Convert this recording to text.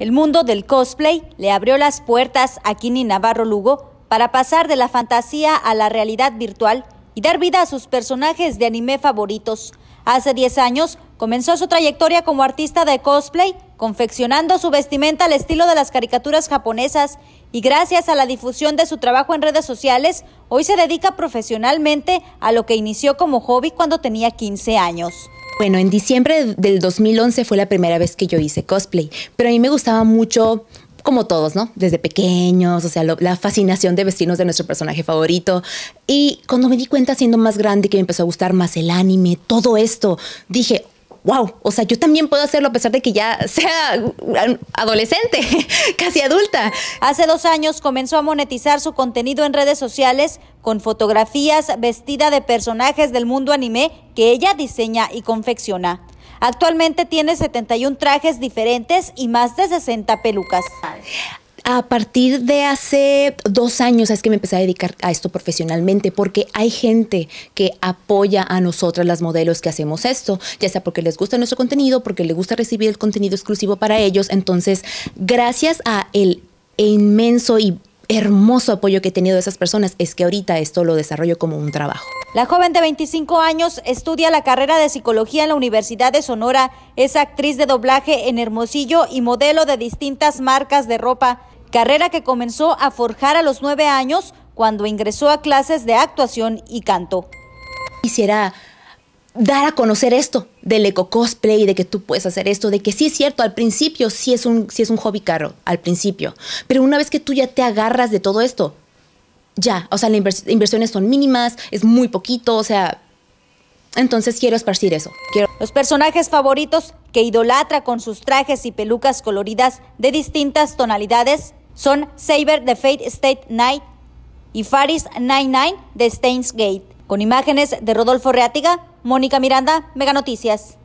El mundo del cosplay le abrió las puertas a Kini Navarro Lugo para pasar de la fantasía a la realidad virtual y dar vida a sus personajes de anime favoritos. Hace 10 años comenzó su trayectoria como artista de cosplay, confeccionando su vestimenta al estilo de las caricaturas japonesas y gracias a la difusión de su trabajo en redes sociales, hoy se dedica profesionalmente a lo que inició como hobby cuando tenía 15 años. Bueno, en diciembre del 2011 fue la primera vez que yo hice cosplay, pero a mí me gustaba mucho como todos, ¿no? Desde pequeños, o sea, la fascinación de vestirnos de nuestro personaje favorito. Y cuando me di cuenta siendo más grande que me empezó a gustar más el anime, todo esto, dije, wow, o sea, yo también puedo hacerlo a pesar de que ya sea adolescente, casi adulta. Hace dos años comenzó a monetizar su contenido en redes sociales con fotografías vestida de personajes del mundo anime que ella diseña y confecciona. Actualmente tiene 71 trajes diferentes y más de 60 pelucas a partir de hace dos años es que me empecé a dedicar a esto profesionalmente, porque hay gente que apoya a nosotras las modelos que hacemos esto, ya sea porque les gusta nuestro contenido, porque les gusta recibir el contenido exclusivo para ellos. Entonces, gracias a el inmenso y hermoso apoyo que he tenido de esas personas es que ahorita esto lo desarrollo como un trabajo. La joven de 25 años estudia la carrera de psicología en la Universidad de Sonora, es actriz de doblaje en Hermosillo y modelo de distintas marcas de ropa carrera que comenzó a forjar a los nueve años cuando ingresó a clases de actuación y canto. Quisiera dar a conocer esto del eco cosplay, de que tú puedes hacer esto, de que sí es cierto, al principio sí es un, es un hobby caro, al principio, pero una vez que tú ya te agarras de todo esto, ya, o sea, las inversiones son mínimas, es muy poquito, o sea, entonces quiero esparcir eso. Los personajes favoritos que idolatra con sus trajes y pelucas coloridas de distintas tonalidades son Saber de Fate State Night y Faris 99 de Gate. Con imágenes de Rodolfo Reátiga, Mónica Miranda, Mega Noticias.